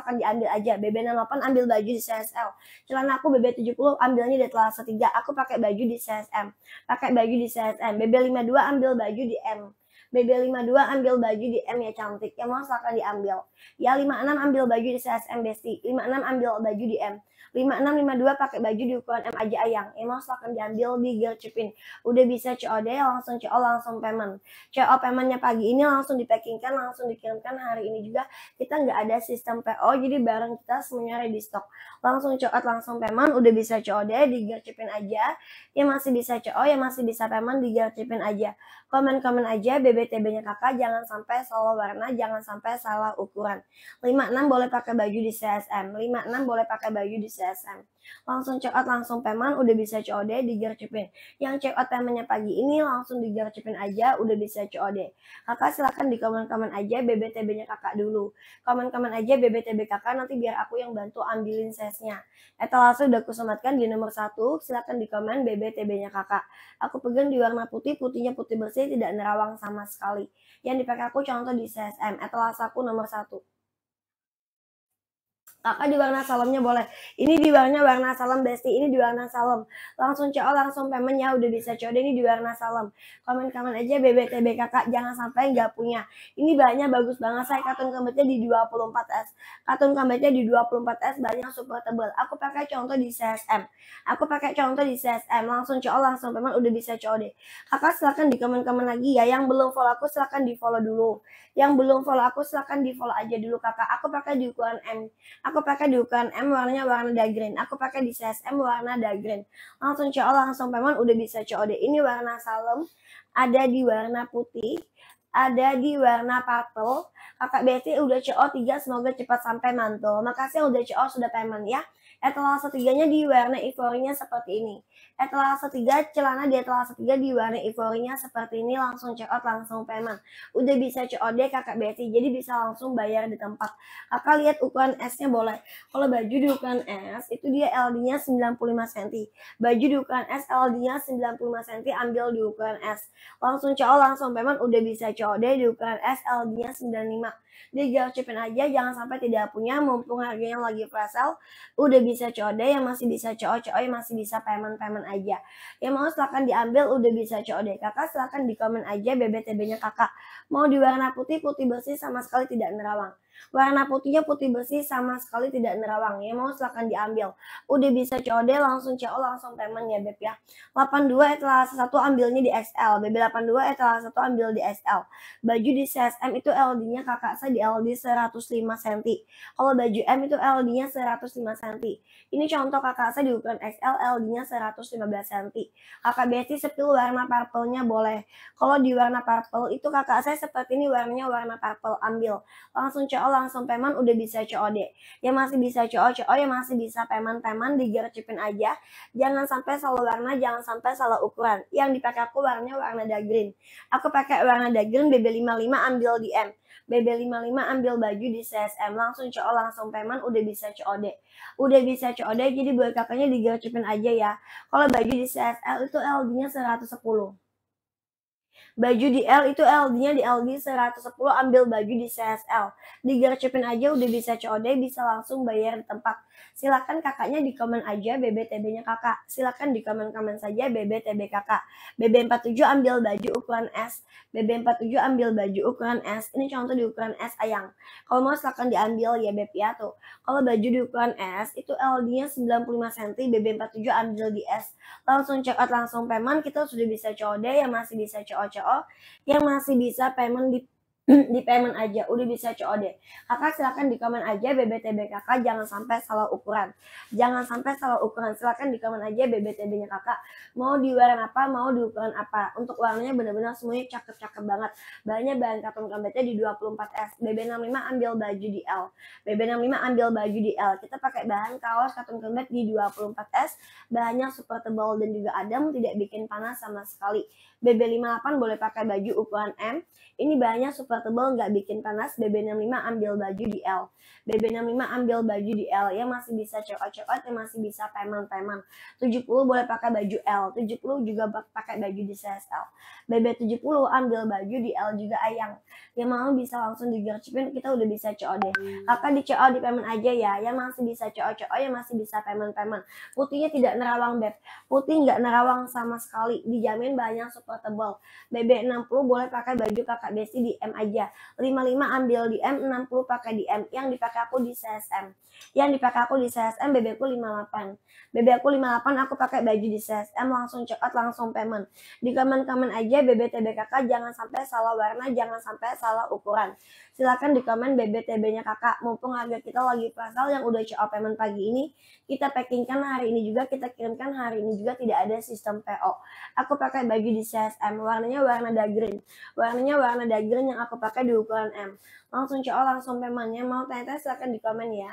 akan diambil aja. BB68 ambil baju di CSL. Celana aku BB70 ambilnya di kelas 3. Aku pakai baju di CSM. Pakai baju di CSM. BB52 ambil baju di M. BB52 ambil baju di M ya cantik. Yang mau akan diambil. Ya 56 ambil baju di CSM Besti. 56 ambil baju di M. 5652 pakai baju di ukuran M aja ayang. emang silahkan diambil di Girl Chipin. Udah bisa COD langsung CO langsung payment. CO paymentnya pagi ini langsung dipackingkan, langsung dikirimkan hari ini juga. Kita nggak ada sistem PO jadi barang kita semuanya ready stock. Langsung COD langsung payment udah bisa COD di Girl Chipin aja. Yang masih bisa CO, yang masih bisa payment di Girl Chipin aja. Komen-komen aja BBTB-nya kakak, jangan sampai salah warna, jangan sampai salah ukuran. 56 boleh pakai baju di CSM, 56 boleh pakai baju di CSM langsung check out langsung payment udah bisa COD digercepin yang check out paymentnya pagi ini langsung digercepin aja udah bisa COD kakak silahkan di komen-komen aja BBTB-nya kakak dulu komen-komen aja BBTB kakak nanti biar aku yang bantu ambilin sesnya etalase udah aku sematkan di nomor satu silahkan di komen BBTB-nya kakak aku pegang di warna putih putihnya putih bersih tidak nerawang sama sekali yang dipakai aku contoh di CSM etalase aku nomor satu kakak di warna salamnya boleh. Ini di warna warna salam besti, ini di warna salam. Langsung cowok langsung payment ya, udah bisa COD ini di warna salam. Komen-komen aja bbtb kakak jangan sampai nggak punya. Ini bahannya bagus banget. Saya katun kembetnya di 24S. Katun kembetnya di 24S banyak super tebal Aku pakai contoh di CSM. Aku pakai contoh di CSM. Langsung cowok langsung payment udah bisa deh Kakak silahkan di komen-komen lagi ya. Yang belum follow aku silahkan di follow dulu. Yang belum follow aku silahkan di follow aja dulu kakak. Aku pakai di ukuran M. Aku aku pakai di m warnanya warna dark green aku pakai di CSM warna dark green langsung cowok langsung Pemon udah bisa COD ini warna salem ada di warna putih ada di warna purple Kakak Betty udah CO 3 semoga cepat sampai mantul. Makasih ya udah CO sudah payment ya. Etalase tiganya di warna iforinya seperti ini. Etalase tiga celana di etalase tiga di warna iforinya seperti ini langsung check langsung payment. Udah bisa COD kakak Betty jadi bisa langsung bayar di tempat. Kakak lihat ukuran S-nya boleh. Kalau baju di ukuran S itu dia LD-nya 95 cm. Baju di ukuran S LD-nya 95 cm ambil di ukuran S. Langsung co langsung payment udah bisa COD di ukuran S LD-nya 95 Nah, Digaucupin aja, jangan sampai tidak punya, mumpung harganya lagi flash udah bisa COD, yang masih bisa COD, COD yang masih bisa payment-payment aja. Yang mau silahkan diambil, udah bisa COD. Kakak silahkan di komen aja BBTB-nya kakak. Mau di warna putih, putih bersih sama sekali tidak nerawang. Warna putihnya putih bersih sama sekali tidak nerawang. Yang mau silahkan diambil. Udah bisa COD langsung CO langsung temen ya Beb ya. 82 etalase 1 ambilnya di XL. BB 82 etalase 1 ambil di xl Baju di CSM itu LD-nya kakak saya di LD 105 cm. Kalau baju M itu LD-nya 105 cm. Ini contoh kakak saya di ukuran XL LD-nya 115 cm. Kakak Besti sepil warna purple-nya boleh. Kalau di warna purple itu kakak saya seperti ini warnanya warna purple ambil. Langsung CO CO langsung peman udah bisa COD. Yang masih bisa CO, CO yang masih bisa peman-peman digercipin aja. Jangan sampai salah warna, jangan sampai salah ukuran. Yang dipakai aku warnanya warna dark green. Aku pakai warna dark green BB55 ambil di M. BB55 ambil baju di CSM langsung CO langsung peman udah bisa COD udah bisa COD jadi buat kakaknya digercipin aja ya kalau baju di CSL itu LD nya 110 Baju di L itu l nya di LD 110 ambil baju di CSL. Digercepin aja udah bisa COD bisa langsung bayar di tempat. Silakan kakaknya di komen aja BBTB-nya kakak. Silakan di komen-komen saja BBTB kakak. BB47 ambil baju ukuran S. BB47 ambil baju ukuran S. Ini contoh di ukuran S ayang. Kalau mau silakan diambil ya BB ya tuh. Kalau baju di ukuran S itu LD-nya 95 cm, BB47 ambil di S. Langsung check out langsung payment kita sudah bisa COD yang masih bisa COCO, yang masih bisa payment di di payment aja udah bisa COD kakak silahkan di komen aja BBTB kakak jangan sampai salah ukuran jangan sampai salah ukuran silahkan di komen aja BBTB nya kakak mau di warna apa mau di ukuran apa untuk warnanya benar-benar semuanya cakep-cakep banget bahannya bahan katun kambetnya di 24S BB65 ambil baju di L BB65 ambil baju di L kita pakai bahan kaos katun kambet di 24S bahannya super tebal dan juga adem tidak bikin panas sama sekali BB58 boleh pakai baju ukuran M ini bahannya super comfortable nggak bikin panas, BB65 ambil baju di L. BB65 ambil baju di L, yang masih bisa check out, check out, yang masih bisa payment-payment. 70 boleh pakai baju L, 70 juga pakai baju di CSL. BB70 ambil baju di L juga ayang. Yang mau bisa langsung digercipin, kita udah bisa check out deh. Kakak di check out di payment aja ya, yang masih bisa check out, check out, yang masih bisa payment-payment. Putihnya tidak nerawang, Beb. Putih nggak nerawang sama sekali, dijamin banyak supportable. BB60 boleh pakai baju kakak Besi di M aja aja. 55 ambil di M, 60 pakai di M. Yang dipakai aku di CSM. Yang dipakai aku di CSM BB aku 58. BB aku 58 aku pakai baju di CSM langsung check out langsung payment. Di komen-komen aja BB TBKK jangan sampai salah warna, jangan sampai salah ukuran. Silakan di komen BB TB-nya Kakak. Mumpung harga kita lagi pasal yang udah check payment pagi ini, kita packingkan hari ini juga, kita kirimkan hari ini juga tidak ada sistem PO. Aku pakai baju di CSM warnanya warna dark green. Warnanya warna dark green yang aku kepake di ukuran M. Langsung cowok langsung pemannya. Mau tanya-tanya silahkan di komen ya.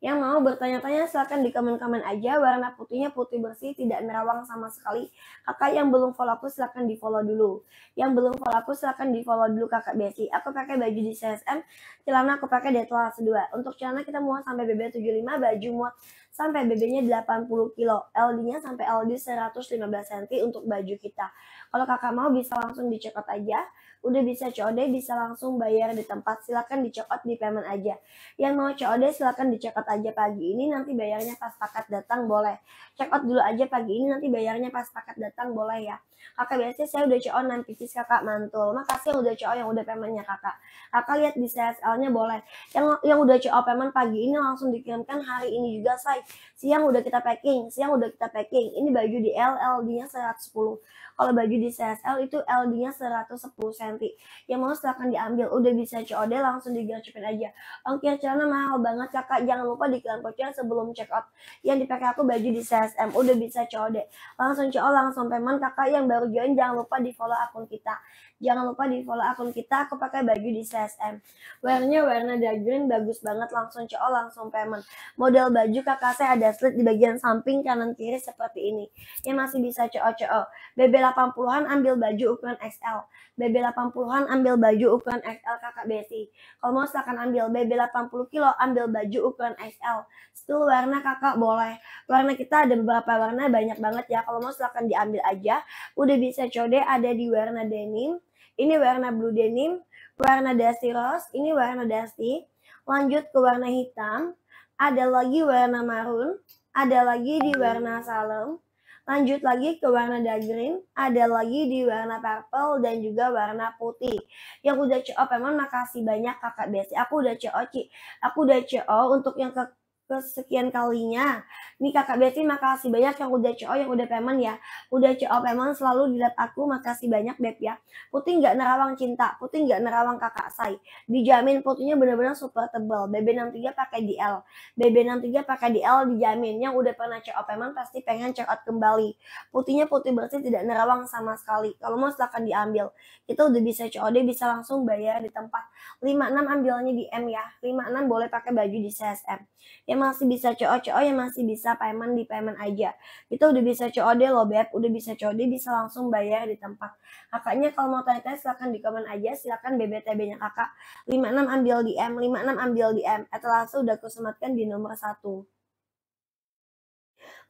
Yang mau bertanya-tanya silahkan di komen-komen aja. Warna putihnya putih bersih, tidak merawang sama sekali. Kakak yang belum follow aku silahkan di follow dulu. Yang belum follow aku silahkan di follow dulu kakak Besi. Aku pakai baju di CSM, celana aku pakai detail 2. Untuk celana kita muat sampai BB75, baju muat sampai BB-nya 80 kilo, LD-nya sampai LD 115 cm untuk baju kita. Kalau kakak mau bisa langsung dicekot aja, udah bisa COD bisa langsung bayar di tempat, silahkan dicekot di payment aja. Yang mau COD silahkan dicekot aja pagi ini, nanti bayarnya pas paket datang boleh. Cekot dulu aja pagi ini, nanti bayarnya pas paket datang boleh ya kakak biasanya saya udah CO enam pcs kakak mantul makasih yang udah CO yang udah pemennya kakak kakak lihat di CSL nya boleh yang yang udah CO pemen pagi ini langsung dikirimkan hari ini juga saya siang udah kita packing siang udah kita packing ini baju di LLD nya 110 kalau baju di CSL itu LD-nya 110 cm. Yang mau silahkan diambil. Udah bisa COD langsung digacupin aja. Ongkir celana mahal banget kakak. Jangan lupa di voucher sebelum check out. Yang dipakai aku baju di CSM. Udah bisa COD. Langsung COD, langsung payment kakak yang baru join. Jangan lupa di follow akun kita. Jangan lupa di follow akun kita, aku pakai baju di CSM. Warnanya warna dark green, bagus banget, langsung CO, langsung payment. Model baju kakak saya ada slit di bagian samping kanan kiri seperti ini. Yang masih bisa CO-CO. BB80-an ambil baju ukuran XL. BB80-an ambil baju ukuran XL kakak Betty. Kalau mau silahkan ambil BB80 kilo, ambil baju ukuran XL. Still warna kakak boleh. Warna kita ada beberapa warna, banyak banget ya. Kalau mau silahkan diambil aja. Udah bisa code ada di warna denim, ini warna blue denim, warna dusty rose, ini warna dusty. Lanjut ke warna hitam, ada lagi warna marun, ada lagi di warna salem. Lanjut lagi ke warna dark green, ada lagi di warna purple dan juga warna putih. Yang udah CO, memang makasih banyak kakak Besi. Aku udah CO, Ci. Aku udah CO untuk yang ke kesekian kalinya. ini kakak Betty makasih banyak yang udah CO yang udah payment ya. Udah CO payment selalu dilihat aku makasih banyak Beb ya. Putih nggak nerawang cinta, putih nggak nerawang kakak say. Dijamin putihnya bener-bener super tebal. BB63 pakai DL. BB63 pakai DL dijamin. Yang udah pernah CO payment pasti pengen check out kembali. Putihnya putih bersih tidak nerawang sama sekali. Kalau mau silahkan diambil. Itu udah bisa COD bisa langsung bayar di tempat. 56 ambilnya di M ya. 56 boleh pakai baju di CSM. Yang masih bisa CO, CO yang masih bisa payment di payment aja. Itu udah bisa COD loh Beb, udah bisa COD bisa langsung bayar di tempat. Kakaknya kalau mau tanya-tanya silahkan di komen aja, silahkan BBTB-nya kakak. 56 ambil dm M, 56 ambil dm M. langsung udah kusematkan di nomor satu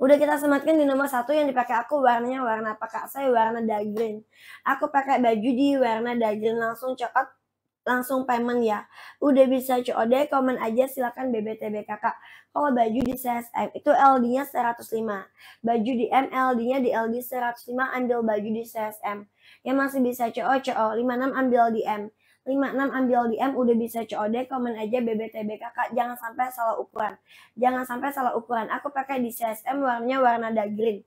Udah kita sematkan di nomor satu yang dipakai aku warnanya warna apa kak? Saya warna dark green. Aku pakai baju di warna dark green langsung coklat langsung payment ya. Udah bisa COD, oh, komen aja silakan BBTB kakak. Kalau baju di CSM itu LD-nya 105. Baju di M, nya di LD 105, ambil baju di CSM. Yang masih bisa CO, CO, 56 ambil di M. 56 ambil di M udah bisa COD, oh, komen aja BBTB kakak. Jangan sampai salah ukuran. Jangan sampai salah ukuran. Aku pakai di CSM warnanya warna dark green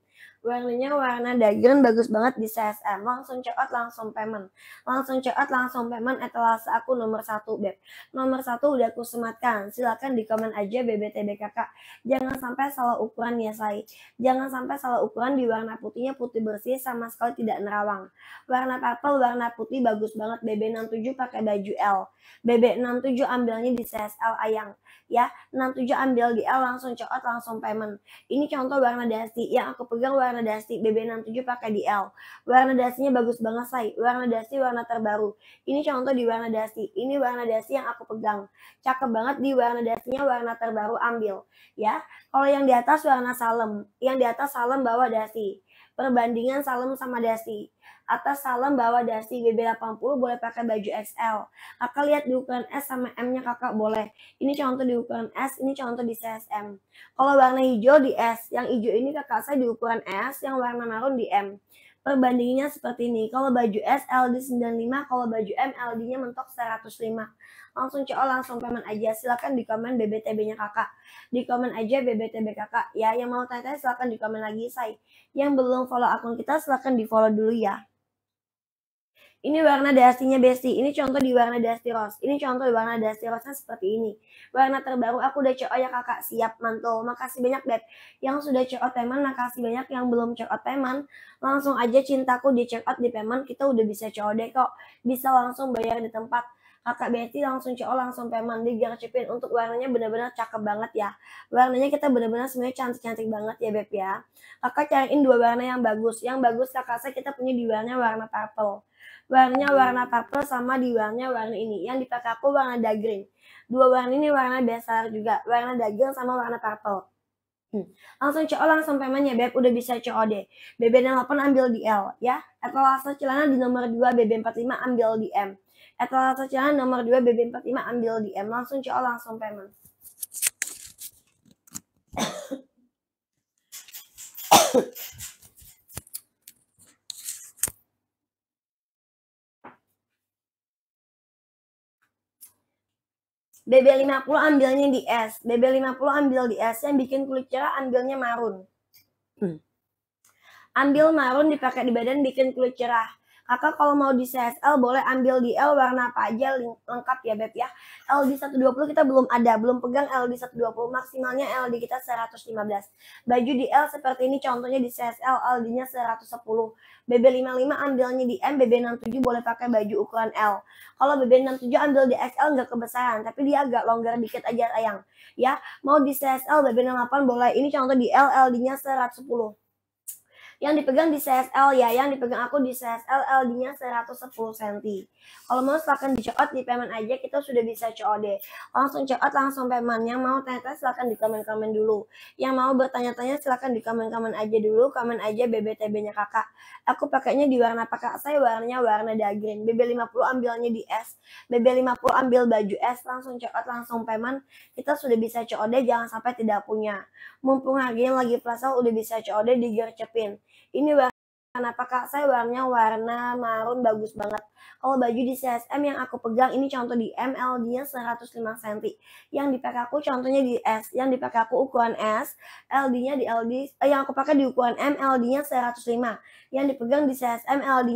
warnanya warna daging bagus banget di CSM langsung check langsung payment langsung check langsung payment etalase aku nomor satu beb nomor satu udah aku sematkan silahkan di komen aja BBTBKK jangan sampai salah ukuran ya say jangan sampai salah ukuran di warna putihnya putih bersih sama sekali tidak nerawang warna purple warna putih bagus banget BB67 pakai baju L BB67 ambilnya di CSL ayang ya 67 ambil di L langsung check langsung payment ini contoh warna dasi yang aku pegang pegang warna dasi BB67 pakai DL. Warna dasinya bagus banget, say. Warna dasi warna terbaru. Ini contoh di warna dasi. Ini warna dasi yang aku pegang. Cakep banget di warna dasinya warna terbaru ambil. Ya, kalau yang di atas warna salem. Yang di atas salem bawa dasi. Perbandingan salam sama Dasi. Atas salam bawa Dasi BB80 boleh pakai baju XL. Kakak lihat di ukuran S sama M-nya kakak boleh. Ini contoh di ukuran S, ini contoh di CSM. Kalau warna hijau di S, yang hijau ini kakak saya di ukuran S, yang warna marun di M perbandingannya seperti ini. Kalau baju S LD 95, kalau baju M LD-nya mentok 105. Langsung CO, langsung komen aja. Silahkan di komen BBTB-nya kakak. Di komen aja BBTB kakak. Ya, yang mau tanya-tanya silahkan di komen lagi, say. Yang belum follow akun kita silahkan di follow dulu ya. Ini warna dasinya Besti. Ini contoh di warna dasi rose. Ini contoh di warna dasi rose seperti ini. Warna terbaru aku udah cok ya kakak. Siap mantul. Makasih banyak bet. Yang sudah cok teman. makasih banyak. Yang belum cok teman. langsung aja cintaku di check di payment. Kita udah bisa cok deh kok. Bisa langsung bayar di tempat kakak Betty langsung cowok langsung peman gercepin untuk warnanya benar-benar cakep banget ya warnanya kita benar-benar semuanya cantik-cantik banget ya beb ya kakak cariin dua warna yang bagus yang bagus kakak saya kita punya di warna warna purple warnanya warna purple sama di warna warna ini yang dipakai aku warna dark green dua warna ini warna besar juga warna dark sama warna purple Hmm. Langsung CO langsung ya Beb udah bisa CO deh. bb 8 ambil di L ya. Atau langsung celana di nomor 2 BB45 ambil di M etalase Cihan nomor 2 BB45 ambil di M langsung CO langsung payment BB50 ambilnya di S. BB50 ambil di S. Yang bikin kulit cerah ambilnya marun. Hmm. Ambil marun dipakai di badan bikin kulit cerah. Kakak kalau mau di CSL boleh ambil di L warna apa aja lengkap ya Beb ya. L di 120 kita belum ada, belum pegang L di 120 maksimalnya L di kita 115. Baju di L seperti ini contohnya di CSL L nya 110. BB55 ambilnya di M, BB67 boleh pakai baju ukuran L. Kalau BB67 ambil di XL nggak kebesaran, tapi dia agak longgar dikit aja sayang. Ya, mau di CSL BB68 boleh. Ini contoh di L, L nya 110 yang dipegang di CSL ya, yang dipegang aku di CSL LD-nya 110 cm. Kalau mau silahkan di out di payment aja, kita sudah bisa COD. Langsung check langsung payment. Yang mau tanya-tanya silahkan di komen-komen dulu. Yang mau bertanya-tanya silahkan di komen-komen aja dulu, komen aja BBTB-nya kakak. Aku pakainya di warna kak? saya, warnanya warna dark BB50 ambilnya di S, BB50 ambil baju S, langsung check langsung payment. Kita sudah bisa COD, jangan sampai tidak punya. Mumpung harganya lagi plaza udah bisa COD digercepin. Ini warna apa kak? Saya warnanya warna marun bagus banget. Kalau baju di CSM yang aku pegang ini contoh di ML dia 105 cm. Yang dipakai aku contohnya di S, yang dipakai aku ukuran S, LD-nya di LD, eh, yang aku pakai di ukuran M, LD-nya 105. Yang dipegang di CSM LD-nya